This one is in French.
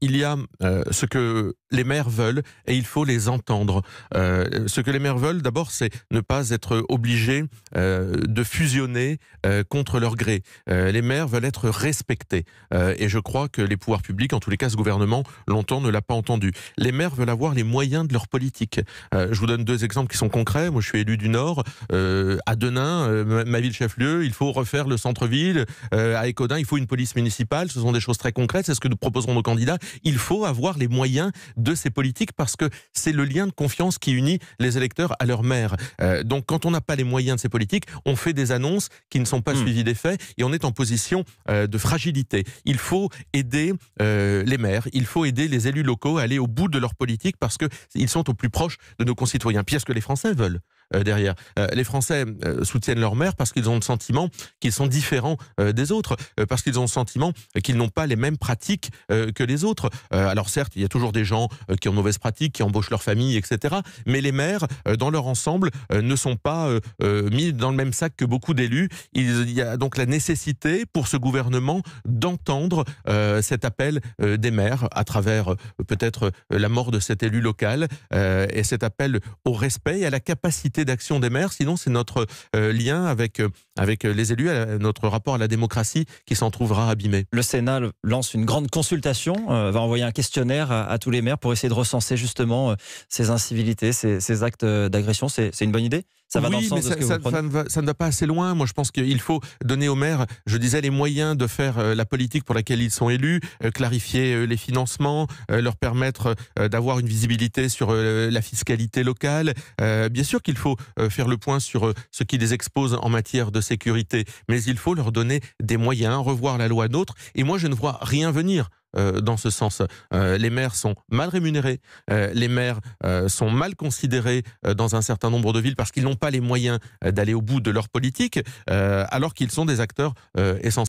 il y a euh, ce que les maires veulent et il faut les entendre. Euh, ce que les maires veulent, d'abord, c'est ne pas être obligés euh, de fusionner contre leur gré. les maires veulent être respectés. et je crois que les pouvoirs publics, en tous les cas ce gouvernement, longtemps ne l'a pas entendu. Les maires veulent avoir les moyens de leur politique. je vous donne deux exemples qui sont concrets. Moi, je suis élu du Nord. à Denain, ma ville chef-lieu, il faut refaire le centre-ville. à Écodin, il faut une police municipale. Ce sont des choses très concrètes. C'est ce que nous proposerons nos candidats il faut avoir les moyens de ces politiques parce que c'est le lien de confiance qui unit les électeurs à leur maire. Euh, donc quand on n'a pas les moyens de ces politiques, on fait des annonces qui ne sont pas hmm. suivies des faits et on est en position euh, de fragilité. Il faut aider euh, les maires, il faut aider les élus locaux à aller au bout de leur politique parce qu'ils sont au plus proche de nos concitoyens. Puis ce que les Français veulent. Euh, derrière. Euh, les Français euh, soutiennent leurs mères parce qu'ils ont le sentiment qu'ils sont différents des autres, parce qu'ils ont le sentiment qu'ils n'ont pas les mêmes pratiques que les autres. alors certes, il y a toujours des gens qui ont de mauvaises pratiques, qui embauchent leur famille, etc. Mais les maires, dans leur ensemble, ne sont pas mis dans le même sac que beaucoup d'élus. Il y a donc la nécessité pour ce gouvernement d'entendre cet appel des maires à travers peut-être la mort de cet élu local et cet appel au respect et à la capacité d'action des maires. Sinon, c'est notre euh, lien avec, euh, avec euh, les élus, notre rapport à la démocratie qui s'en trouvera abîmé. Le Sénat lance une grande consultation, va envoyer un questionnaire à, tous les maires pour essayer de recenser justement ces incivilités, ces actes d'agression. C'est une bonne idée ça oui, mais ça, ne va, pas assez loin. Moi, je pense qu'il faut donner aux maires, je disais, les moyens de faire euh, la politique pour laquelle ils sont élus, euh, clarifier euh, les financements, leur permettre d'avoir une visibilité sur la fiscalité locale. Bien sûr qu'il faut faire le point sur ce qui les expose en matière de sécurité, mais il faut leur donner des moyens, revoir la loi d'autres. Et moi, je ne vois rien venir. Euh, dans ce sens. Euh, les maires sont mal rémunérés, euh, les maires sont mal considérés dans un certain nombre de villes parce qu'ils n'ont pas les moyens d'aller au bout de leur politique, alors qu'ils sont des acteurs essentiels